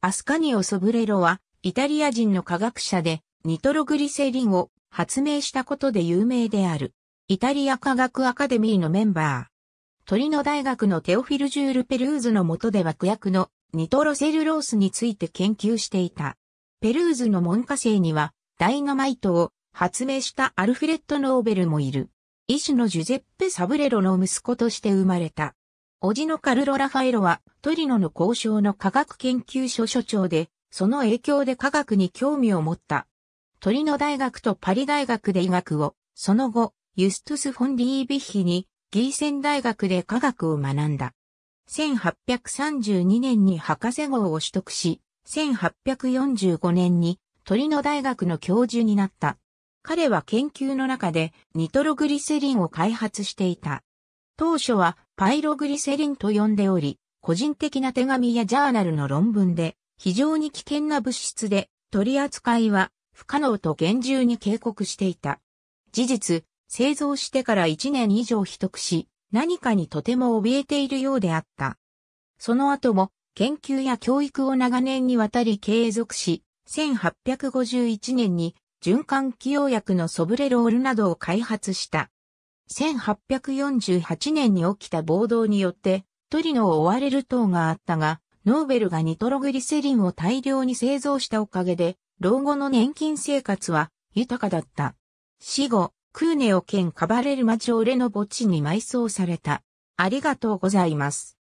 アスカニオ・ソブレロは、イタリア人の科学者で、ニトログリセリンを発明したことで有名である。イタリア科学アカデミーのメンバー。トリノ大学のテオフィル・ジュール・ペルーズの下で爆薬のニトロセルロースについて研究していた。ペルーズの門下生には、ダイナマイトを発明したアルフレッド・ノーベルもいる。医師のジュゼッペ・サブレロの息子として生まれた。おじのカルロ・ラファエロはトリノの交渉の科学研究所所長で、その影響で科学に興味を持った。トリノ大学とパリ大学で医学を、その後、ユストゥス・フォン・リービッヒに、ギーセン大学で科学を学んだ。1832年に博士号を取得し、1845年にトリノ大学の教授になった。彼は研究の中でニトログリセリンを開発していた。当初はパイログリセリンと呼んでおり、個人的な手紙やジャーナルの論文で非常に危険な物質で取り扱いは不可能と厳重に警告していた。事実、製造してから1年以上取得し、何かにとても怯えているようであった。その後も研究や教育を長年にわたり継続し、1851年に循環器用薬のソブレロールなどを開発した。1848年に起きた暴動によって、トリノを追われる等があったが、ノーベルがニトログリセリンを大量に製造したおかげで、老後の年金生活は豊かだった。死後、クーネオ県カバレルマ町レの墓地に埋葬された。ありがとうございます。